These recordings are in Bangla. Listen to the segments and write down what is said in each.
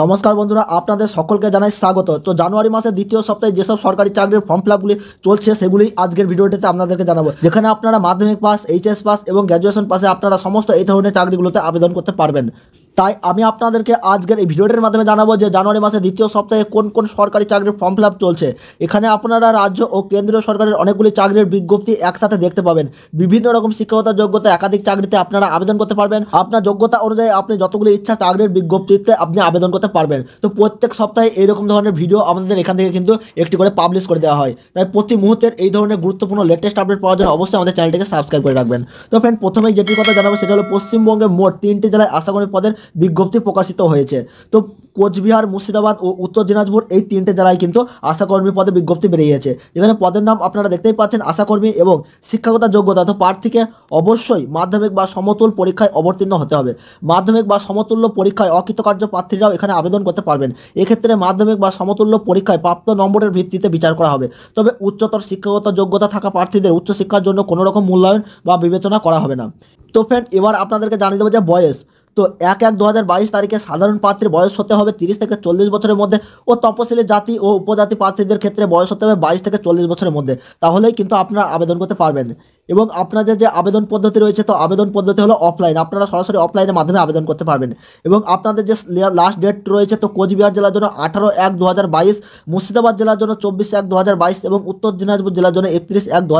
নমস্কার বন্ধুরা আপনাদের সকলকে জানাই স্বাগত তো জানুয়ারি মাসের দ্বিতীয় সপ্তাহে যেসব সরকারি চাকরির ফর্ম ফিলাপগুলি চলছে সেগুলি আজকের ভিডিওটিতে আপনাদেরকে জানাবো যেখানে আপনারা মাধ্যমিক পাস এইচএস পাস এবং গ্র্যাজুয়েশন পাসে আপনারা সমস্ত এই ধরনের চাকরিগুলোতে আবেদন করতে পারবেন তাই আমি আপনাদেরকে আজকের এই ভিডিওটির মাধ্যমে জানাবো যে জানুয়ারি মাসে দ্বিতীয় সপ্তাহে কোন কোন সরকারি চাকরির ফর্ম ফিল চলছে এখানে আপনারা রাজ্য ও কেন্দ্রীয় সরকারের অনেকগুলি চাকরির বিজ্ঞপ্তি একসাথে দেখতে পাবেন বিভিন্ন রকম শিক্ষকতা যোগ্যতা একাধিক চাকরিতে আপনারা আবেদন করতে পারবেন আপনার যোগ্যতা অনুযায়ী আপনি যতগুলি ইচ্ছা চাকরির বিজ্ঞপ্তিতে আপনি আবেদন করতে পারবেন তো প্রত্যেক সপ্তাহে এইরকম ধরনের ভিডিও আমাদের এখান থেকে কিন্তু একটি করে পাবলিশ করে দেওয়া হয় তাই প্রতি মুহূর্তের এই ধরনের গুরুত্বপূর্ণ লেটেস্ট আপডেট পাওয়ার জন্য অবশ্যই আমাদের চ্যানেলটিকে সাবস্ক্রাইব করে রাখবেন তো ফ্রেন্ড প্রথমেই যেটির কথা জানাবো সেটা হলো পশ্চিমবঙ্গে মোট তিনটি জেলায় আশাকর্মী পদের বিজ্ঞপ্তি প্রকাশিত হয়েছে তো কোচবিহার মুর্শিদাবাদ ও উত্তর দিনাজপুর এই তিনটে জেলায় কিন্তু আশাকর্মী পদে বিজ্ঞপ্তি বেরিয়েছে যেখানে পদের নাম আপনারা দেখতেই পাচ্ছেন আশাকর্মী এবং শিক্ষাগত যোগ্যতা তো প্রার্থীকে অবশ্যই মাধ্যমিক বা সমতুল পরীক্ষায় অবতীর্ণ হতে হবে মাধ্যমিক বা সমতুল্য পরীক্ষায় অকৃতকার্য প্রার্থীরাও এখানে আবেদন করতে পারবেন এক্ষেত্রে মাধ্যমিক বা সমতুল্য পরীক্ষায় প্রাপ্ত নম্বরের ভিত্তিতে বিচার করা হবে তবে উচ্চতর শিক্ষাগত যোগ্যতা থাকা প্রার্থীদের উচ্চশিক্ষার জন্য কোনোরকম মূল্যায়ন বা বিবেচনা করা হবে না তো ফ্রেন্ড এবার আপনাদেরকে জানিয়ে দেবো যে বয়স তো এক এক দু তারিখে সাধারণ প্রার্থীর বয়স হতে হবে তিরিশ থেকে চল্লিশ বছরের মধ্যে ও তপশিলি জাতি ও উপজাতি প্রার্থীদের ক্ষেত্রে বয়স হতে হবে বাইশ থেকে চল্লিশ বছরের মধ্যে তাহলেই কিন্তু আপনারা আবেদন করতে পারবেন এবং আপনাদের যে আবেদন পদ্ধতি রয়েছে তো আবেদন পদ্ধতি হলো অফলাইন আপনারা সরাসরি অফলাইনের মাধ্যমে আবেদন করতে পারবেন এবং আপনাদের যে লাস্ট ডেট রয়েছে তো কোচবিহার জেলার জন্য আঠারো এক দু মুর্শিদাবাদ জেলার জন্য চব্বিশ এক দু এবং উত্তর দিনাজপুর জেলার জন্য একত্রিশ এক দু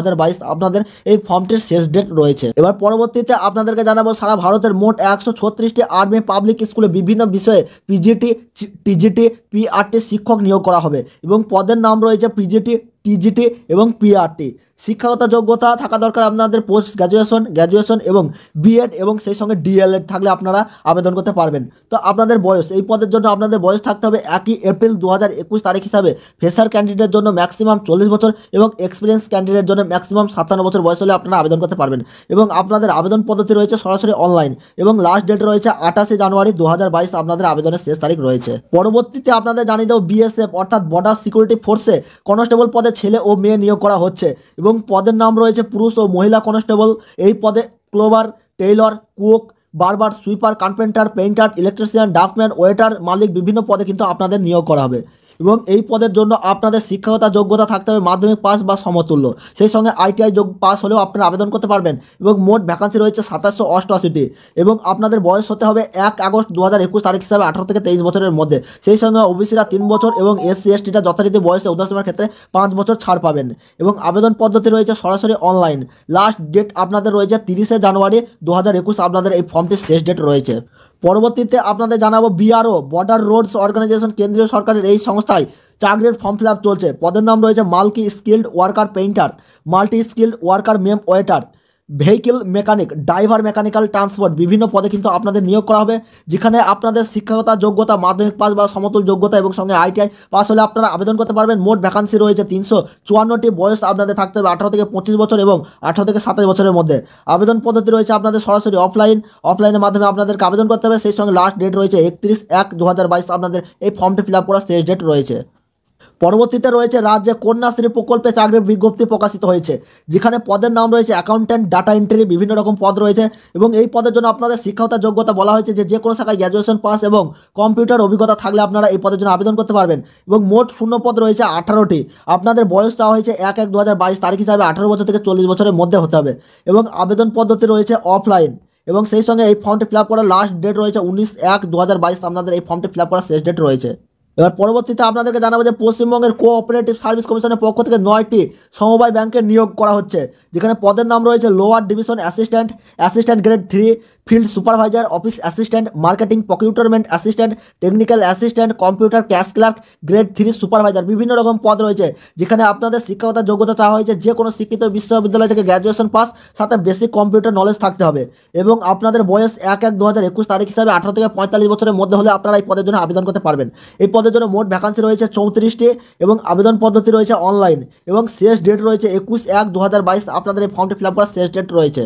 আপনাদের এই ফর্মটির শেষ ডেট রয়েছে এবার পরবর্তীতে আপনাদেরকে জানাবো সারা ভারতের মোট একশো ছত্রিশটি আর্মি পাবলিক স্কুলে বিভিন্ন বিষয়ে পিজিটি টিজিটি পিআরটি শিক্ষক নিয়োগ করা হবে এবং পদের নাম রয়েছে পিজিটি টিজিটি এবং পিআরটি শিক্ষাগত যোগ্যতা থাকা দরকার আপনাদের পোস্ট গ্র্যাজুয়েশন গ্র্যাজুয়েশন এবং বিএড এবং সেই সঙ্গে ডিএলএড থাকলে আপনারা আবেদন করতে পারবেন তো আপনাদের বয়স এই পদের জন্য আপনাদের বয়স থাকতে হবে একই এপ্রিল দু হাজার একুশ তারিখ হিসাবে ফ্রেশার ক্যান্ডিডেটের জন্য ম্যাক্সিমাম চল্লিশ বছর এবং এক্সপিরিয়েন্স ক্যান্ডিডেটের জন্য ম্যাক্সিমাম সাতান্ন বছর বয়স হলে আপনারা আবেদন করতে পারবেন এবং আপনাদের আবেদন পদ্ধতি রয়েছে সরাসরি অনলাইন এবং লাস্ট ডেট রয়েছে আঠাশে জানুয়ারি দু আপনাদের আবেদনের শেষ তারিখ রয়েছে পরবর্তীতে আপনাদের জানিয়ে দেব বিএসএফ অর্থাৎ বর্ডার সিকিউরিটি ফোর্সে কনস্টেবল পদে ছেলে ও মেয়ে নিয়োগ করা হচ্ছে এবং এবং পদের নাম রয়েছে পুরুষ ও মহিলা কনস্টেবল এই পদে ক্লোভার tailor cook barber sweeper carpenter painter electrician ডাফম্যান ওয়েটার মালিক বিভিন্ন পদে কিন্তু আপনাদের নিয়োগ করা হবে এবং এই পদের জন্য আপনাদের শিক্ষাগত যোগ্যতা থাকতে হবে মাধ্যমিক পাস বা সমতুল্য সেই সঙ্গে আইটিআই যোগ পাস হলেও আপনারা আবেদন করতে পারবেন এবং মোট ভ্যাকান্সি রয়েছে সাতাশশো অষ্টআশিটি এবং আপনাদের বয়স হতে হবে এক আগস্ট দু হাজার একুশ তারিখ হিসাবে আঠারো থেকে তেইশ বছরের মধ্যে সেই সঙ্গে ওবিসিরা তিন বছর এবং এসসি এসটিটা যথারীতি বয়সে উদাসীমার ক্ষেত্রে পাঁচ বছর ছাড় পাবেন এবং আবেদন পদ্ধতি রয়েছে সরাসরি অনলাইন লাস্ট ডেট আপনাদের রয়েছে তিরিশে জানুয়ারি দু হাজার একুশ আপনাদের এই ফর্মটির শেষ ডেট রয়েছে পরবর্তীতে আপনাদের জানাবো বিআরও বর্ডার রোডস অর্গানাইজেশন কেন্দ্রীয় সরকারের এই সংস্থায় চাকরির ফর্ম ফিল চলছে পদের নাম রয়েছে multi skilled worker painter multi skilled worker মেম waiter vehicle mechanic driver mechanical transport বিভিন্ন পদে কিন্তু আপনাদের নিয়োগ করা হবে যেখানে আপনাদের শিক্ষাগত যোগ্যতা মাধ্যমিক পাস বা সমতুল যোগ্যতা এবং সঙ্গে আইটিআই পাস হলে আপনারা আবেদন করতে পারবেন মোট ভ্যাকান্সি রয়েছে তিনশো চুয়ান্নটি বয়স আপনাদের থাকতে হবে আঠারো থেকে পঁচিশ বছর এবং আঠারো থেকে সাতাশ বছরের মধ্যে আবেদন পদ্ধতি রয়েছে আপনাদের সরাসরি অফলাইন অফলাইনের মাধ্যমে আপনাদেরকে আবেদন করতে হবে সেই সঙ্গে লাস্ট ডেট রয়েছে একত্রিশ এক দু আপনাদের এই ফর্মটি ফিল আপ করার শেষ ডেট রয়েছে পরবর্তীতে রয়েছে রাজ্যে কন্যাশ্রী প্রকল্পে চাকরির বিজ্ঞপ্তি প্রকাশিত হয়েছে যেখানে পদের নাম রয়েছে অ্যাকাউন্ট্যান্ট ডাটা এন্ট্রি বিভিন্ন রকম পদ রয়েছে এবং এই পদের জন্য আপনাদের শিক্ষাগত যোগ্যতা বলা হয়েছে যে যে কোনো শাখায় গ্র্যাজুয়েশন পাস এবং কম্পিউটার অভিজ্ঞতা থাকলে আপনারা এই পদের জন্য আবেদন করতে পারবেন এবং মোট শূন্য পদ রয়েছে আঠারোটি আপনাদের বয়স চাওয়া হয়েছে এক এক দু তারিখ হিসাবে আঠারো বছর থেকে চল্লিশ বছরের মধ্যে হতে হবে এবং আবেদন পদ্ধতি রয়েছে অফলাইন এবং সেই সঙ্গে এই ফর্মটি ফিল আপ করার লাস্ট ডেট রয়েছে উনিশ এক দু হাজার বাইশ আপনাদের এই ফর্মটি ফিল আপ করার শেষ ডেট রয়েছে এবার পরবর্তীতে আপনাদেরকে জানাবো যে পশ্চিমবঙ্গের কোঅপারেটিভ সার্ভিস কমিশনের পক্ষ থেকে নয়টি সমবায় ব্যাংকের নিয়োগ করা হচ্ছে যেখানে পদের নাম রয়েছে lower division assistant assistant grade three field supervisor office assistant marketing procurement assistant technical assistant computer cash clerk grade three supervisor বিভিন্ন রকম পদ রয়েছে যেখানে আপনাদের শিক্ষকতার যোগ্যতা চাওয়া হয়েছে যে কোনো শিক্ষিত বিশ্ববিদ্যালয় থেকে গ্র্যাজুয়েশন পাস সাথে বেসিক কম্পিউটার নলেজ থাকতে হবে এবং আপনাদের বয়স এক এক দু হাজার একুশ তারিখ হিসাবে আঠারো থেকে পঁয়তাল্লিশ বছরের মধ্যে হলে আপনারা এই পদের জন্য আবেদন করতে পারবেন এই পদের জন্য মোট ভ্যাকান্সি রয়েছে চৌত্রিশটি এবং আবেদন পদ্ধতি রয়েছে অনলাইন এবং শেষ ডেট রয়েছে একুশ এক দু আপনাদের এই ফর্মটি ফিল আপ করার শেষ ডেট রয়েছে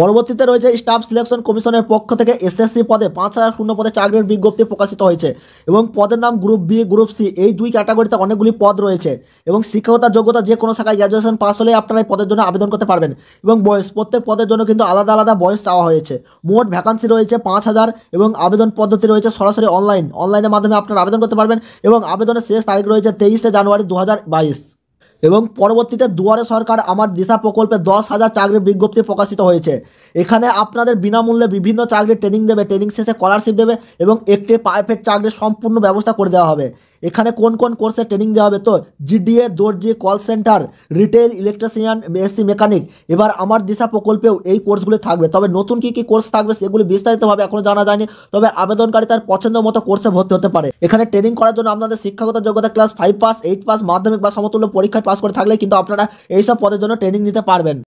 পরবর্তীতে রয়েছে স্টাফ সিলেকশন কমিশনের পক্ষ থেকে এসএসসি পদে পাঁচ হাজার শূন্য পদে চাকরির বিজ্ঞপ্তি প্রকাশিত হয়েছে এবং পদের নাম গ্রুপ বি গ্রুপ সি এই দুই ক্যাটাগরিতে অনেকগুলি পদ রয়েছে এবং শিক্ষকতার যোগ্যতা যে কোনো শাখায় গ্র্যাজুয়েশন পাস হলে আপনারা এই পদের জন্য আবেদন করতে পারবেন এবং বয়স প্রত্যেক পদের জন্য কিন্তু আলাদা আলাদা বয়স চাওয়া হয়েছে মোট ভ্যাকান্সি রয়েছে পাঁচ হাজার এবং আবেদন পদ্ধতি রয়েছে সরাসরি অনলাইন অনলাইনের মাধ্যমে আপনারা আবেদন করতে পারবেন এবং আবেদনের শেষ তারিখ রয়েছে তেইশে জানুয়ারি দু হাজার বাইশ এবং পরবর্তীতে দুয়ারে সরকার আমার দিশা প্রকল্পে দশ হাজার চাকরির বিজ্ঞপ্তি প্রকাশিত হয়েছে এখানে আপনাদের বিনামূল্যে বিভিন্ন চাকরির ট্রেনিং দেবে ট্রেনিং শেষে স্কলারশিপ দেবে এবং একটি পারফেক্ট চাকরির সম্পূর্ণ ব্যবস্থা করে দেওয়া হবে এখানে কোন কোন কোর্সে ট্রেনিং দেওয়া হবে তো জিডিএ দর্জি call centre retail electrician AC mechanic এবার আমার দিশা প্রকল্পেও এই কোর্সগুলি থাকবে তবে নতুন কি কি কোর্স থাকবে সেগুলি বিস্তারিতভাবে এখনও জানা যায়নি তবে আবেদনকারী তার পছন্দ মতো কোর্সে ভর্তি হতে পারে এখানে ট্রেনিং করার জন্য আপনাদের শিক্ষাগত যোগ্যতা class five pass eight pass Madhyamik বা সমতুল্য পরীক্ষায় পাস করে থাকলে কিন্তু আপনারা এইসব পদের জন্য ট্রেনিং নিতে পারবেন